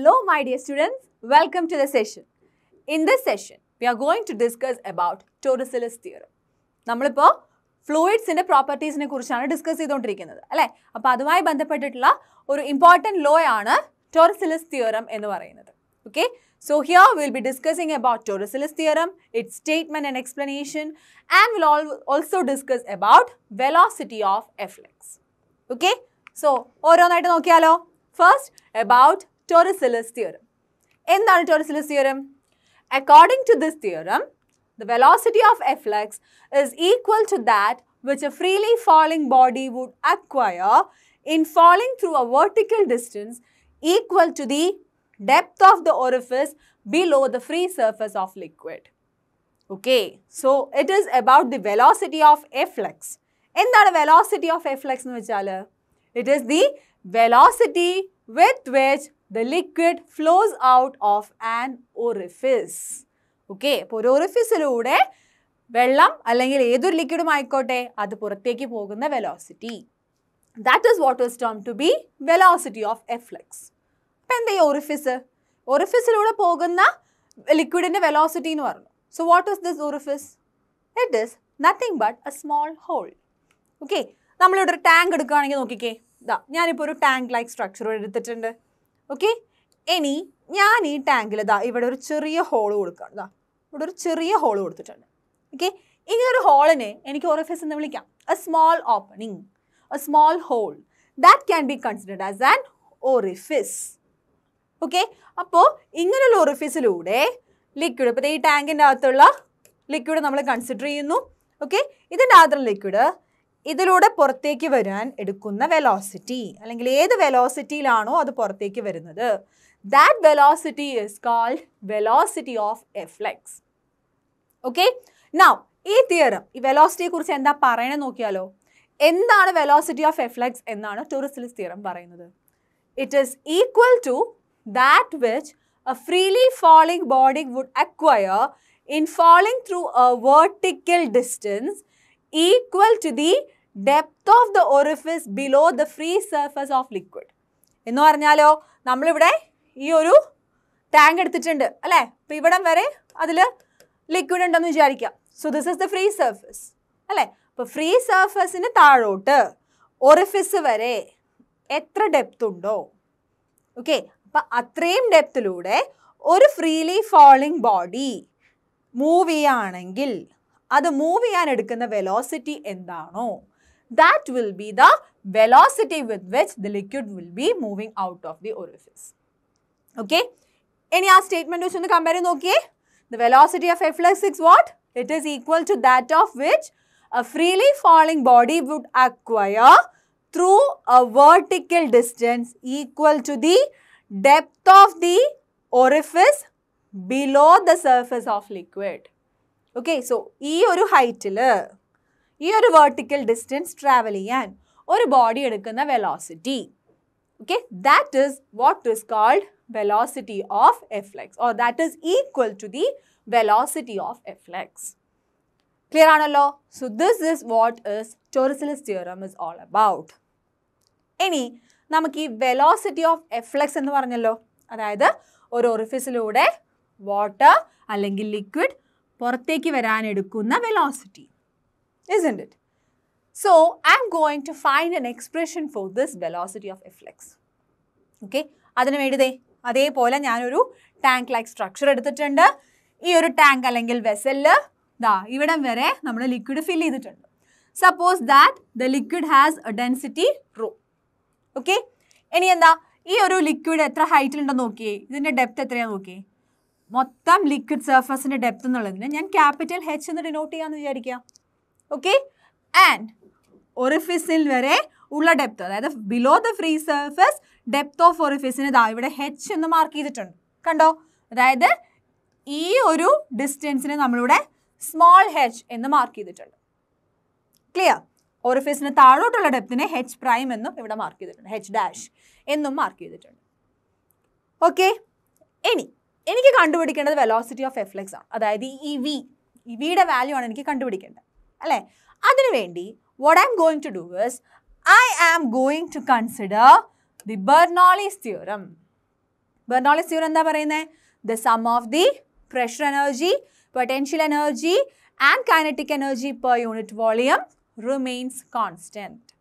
Hello, my dear students. Welcome to the session. In this session, we are going to discuss about Torricellus theorem. Namal po fluids inne properties ne kurushana discuss idon trike na. Alay. Apadumai bande padetla oru important law yana Torricellus theorem ennu varai na. Okay. So here we'll be discussing about Torricellus theorem, its statement and explanation, and we'll also discuss about velocity of efflux. Okay. So oru naite nokia lo. First about Torricelli's theorem. In the Torricelli's theorem? According to this theorem, the velocity of efflux is equal to that which a freely falling body would acquire in falling through a vertical distance equal to the depth of the orifice below the free surface of liquid. Okay, so it is about the velocity of efflux. In that velocity of efflux എന്ന് വെച്ചാൽ? It is the velocity with which the liquid flows out of an orifice. Okay അപ്പോൾ ഒരു ഓറിഫിസിലൂടെ വെള്ളം അല്ലെങ്കിൽ ഏതൊരു ലിക്വിഡും ആയിക്കോട്ടെ അത് പുറത്തേക്ക് പോകുന്ന velocity that is what is term to be velocity of efflux അപ്പം എന്താ ഈ ഒറിഫിസ് ഒറിഫിസിലൂടെ പോകുന്ന ലിക്വിഡിൻ്റെ വെലോസിറ്റി എന്ന് പറഞ്ഞു so what is this orifice it is nothing but a small hole okay നമ്മളിവിടെ ഒരു ടാങ്ക് എടുക്കുകയാണെങ്കിൽ നോക്കിക്കേ ഇതാ ഞാനിപ്പോൾ ഒരു ടാങ്ക് ലൈക്ക് സ്ട്രക്ചർ എടുത്തിട്ടുണ്ട് ഓക്കെ ഇനി ഞാൻ ഈ ടാങ്കിൽ ഇതാ ഇവിടെ ഒരു ചെറിയ ഹോൾ കൊടുക്കുകയാണ് ഇതാ ഇവിടെ ഒരു ചെറിയ ഹോൾ കൊടുത്തിട്ടുണ്ട് ഓക്കെ ഇനി ഒരു ഹോളിനെ എനിക്ക് ഓറിഫിസ് എന്ന് വിളിക്കാം a small opening a small hole that can be considered as an orifice okay അപ്പോൾ ഇങ്ങനെയുള്ള ഓറിഫിസിലൂടെ ലിക്വിഡ് ഇപ്പോൾ ഈ ടാങ്കിൻ്റെ അകത്തുള്ള ലിക്വിഡ് നമ്മൾ കൺസിഡർ ചെയ്യുന്നു ഓക്കെ ഇതിൻ്റെ അകത്തുള്ള ലിക്വിഡ് ഇതിലൂടെ പുറത്തേക്ക് വരാൻ എടുക്കുന്ന വെലോസിറ്റി അല്ലെങ്കിൽ ഏത് വെലോസിറ്റിയിലാണോ അത് പുറത്തേക്ക് വരുന്നത് that velocity is called velocity of efflux okay now ഈ തിയറം ഈ വെലോസിറ്റിയെ കുറിച്ച് എന്താ പറയണത് നോക്കിയാലോ എന്താണ് വെലോസിറ്റി ഓഫ് എഫ്ലെക്സ് എന്നാണ് ടൂറിസ്റ്റ് തിയറം പറയുന്നത് it is equal to that which a freely falling body would acquire in falling through a vertical distance equal to the depth of the orifice below the free surface of liquid എന്ന് പറഞ്ഞാലോ നമ്മളിവിടെ ഈ ഒരു tank എടുത്തിട്ടുണ്ട് അല്ലേ അപ്പം ഇവിടം വരെ അതിൽ ലിക്വിഡ് ഉണ്ടെന്ന് വിചാരിക്കാം so this is the free surface അല്ലേ അപ്പോൾ ഫ്രീ സർഫസിന് താഴോട്ട് ഒറിഫിസ് വരെ എത്ര ഡെപ്ത് ഉണ്ടോ ഓക്കെ അപ്പം അത്രയും ഡെപ്തിലൂടെ ഒരു ഫ്രീലി ഫോളിങ് ബോഡി മൂവ് ചെയ്യുകയാണെങ്കിൽ അത് മൂവ് ചെയ്യാൻ എടുക്കുന്ന വെലോസിറ്റി എന്താണോ that will be the velocity with which the liquid will be moving out of the orifice. Okay? Any other statement which in the comparison? Okay? The velocity of efflux is what? It is equal to that of which a freely falling body would acquire through a vertical distance equal to the depth of the orifice below the surface of liquid. Okay, so E or height. ഈ ഒരു vertical distance travel ചെയ്യാൻ ഒരു body എടുക്കുന്ന velocity okay that is what is called velocity of efflux or that is equal to the velocity of efflux clear ആണല്ലോ so this is what is Torricelli's theorem is all about ഇനി നമുക്ക് ഈ velocity of efflux എന്ന് പറഞ്ഞല്ലോ അതായത് ഒരു ഒറിഫിസിലൂടെ water അല്ലെങ്കിൽ liquid പുറത്തേക്ക് വരാനെടുക്കുന്ന velocity isn't it? So, I'm going to find an expression for this velocity of Flex. Okay, അതിനു വേണ്ടിതേ അതേപോലെ ഞാനൊരു ടാങ്ക് ലൈക്ക് സ്ട്രക്ചർ എടുത്തിട്ടുണ്ട് ഈ ഒരു ടാങ്ക് അല്ലെങ്കിൽ വെസലില് ദാ ഇവിടം വരെ നമ്മൾ ലിക്വിഡ് ഫിൽ ചെയ്തിട്ടുണ്ട് suppose that the liquid has a density rho okay ഇനി എന്താ ഈ ഒരു ലിക്വിഡ് എത്ര ഹൈറ്റിലുണ്ടെന്ന് നോക്കിയേ ഇതിൻ്റെ ഡെപ്ത് എത്രയാണ് നോക്കിയേ മൊത്തം ലിക്വിഡ് സർഫസിൻ്റെ ഡെപ്ത് എന്നുള്ളതിന് ഞാൻ ക്യാപിറ്റൽ ഹെച്ച് എന്ന് ഡിനോട്ട് ചെയ്യാമെന്ന് വിചാരിക്കുക ഓക്കെ ആൻഡ് ഒറിഫിസിൽ വരെ ഉള്ള ഡെപ്ത് അതായത് below the free surface depth of ഒറിഫിസിന് ഇതാ ഇവിടെ ഹെച്ച് എന്ന് മാർക്ക് ചെയ്തിട്ടുണ്ട് കണ്ടോ അതായത് ഈ ഒരു ഡിസ്റ്റൻസിന് നമ്മളിവിടെ സ്മോൾ ഹെച്ച് എന്ന് മാർക്ക് ചെയ്തിട്ടുണ്ട് ക്ലിയർ ഒറിഫിസിന് താഴോട്ടുള്ള ഡെപ്തിനെ ഹെച്ച് പ്രൈം എന്നും ഇവിടെ മാർക്ക് ചെയ്തിട്ടുണ്ട് ഹെച്ച് ഡാഷ് എന്നും മാർക്ക് ചെയ്തിട്ടുണ്ട് ഓക്കെ ഇനി എനിക്ക് കണ്ടുപിടിക്കേണ്ടത് വെലോസിറ്റി ഓഫ് എഫ്ലെക്സ് ആണ് അതായത് ഈ വി ഈ വിയുടെ വാല്യൂ ആണ് എനിക്ക് കണ്ടുപിടിക്കേണ്ടത് അല്ലേ അതിനുവേണ്ടി what I'm going to do is I am going to consider the Bernoulli's theorem Bernoulli's theorem എന്താ പറയുന്നത് the sum of the pressure energy potential energy and kinetic energy per unit volume remains constant